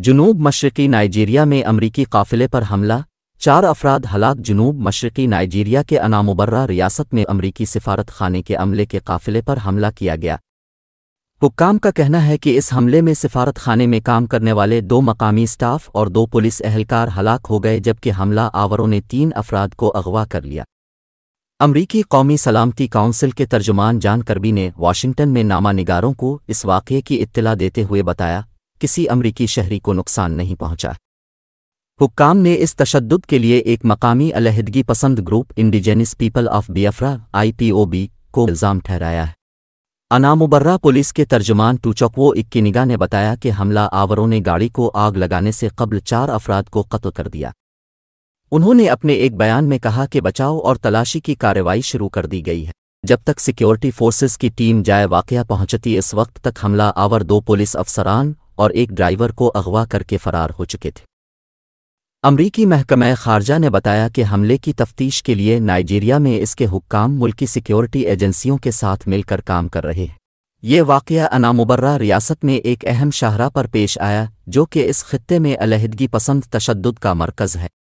जुनूब मशरकी Nigeria में अमरीकी काफिले पर हमला चार अफराद हलाक जुनूब मशरकी नाइजीरिया के अनामुबर्रा रियासत में अमरीकी सिफारत खाने के अमले के काफिले पर हमला किया गया हुक्काम का कहना है कि इस हमले में सिफारत खाने में काम करने वाले दो मकामी स्टाफ और दो पुलिस अहलकार हलाक हो गए जबकि हमला आवरों ने तीन अफराद को अगवा कर लिया अमरीकी कौमी सलामती काउंसिल के तर्जुमान जान करबी ने वाशिंगटन में नामा निगारों को इस वाक़े की इत्तला देते हुए बताया किसी अमरीकी शहरी को नुकसान नहीं पहुंचा हुक्काम ने इस तशद के लिए एक मकामी अलहदगी पसंद group indigenous people of Biafra IPOB को इल्ज़ाम ठहराया है अनामुबर्रा पुलिस के तर्जुमान टूचकवो इक्कीनिगा ने बताया कि हमला आवरों ने गाड़ी को आग लगाने से कबल चार अफराद को कत्ल कर दिया उन्होंने अपने एक बयान में कहा कि बचाव और तलाशी की कार्रवाई शुरू कर दी गई है जब तक सिक्योरिटी फोर्सेस की टीम जाए वाकया पहुंचती इस वक्त तक हमला आवर दो पुलिस अफसरान और एक ड्राइवर को अगवा करके फरार हो चुके थे अमरीकी महकमे खारजा ने बताया कि हमले की तफ्तीश के लिए नाइजीरिया में इसके हुक्काम मुल्की सिक्योरिटी एजेंसियों के साथ मिलकर काम कर रहे हैं ये वाक़ अनामुबर्रा रियासत में एक अहम शाहरा पर पेश आया जो कि इस खत्े में अलहदगी पसंद तशद का मरकज़ है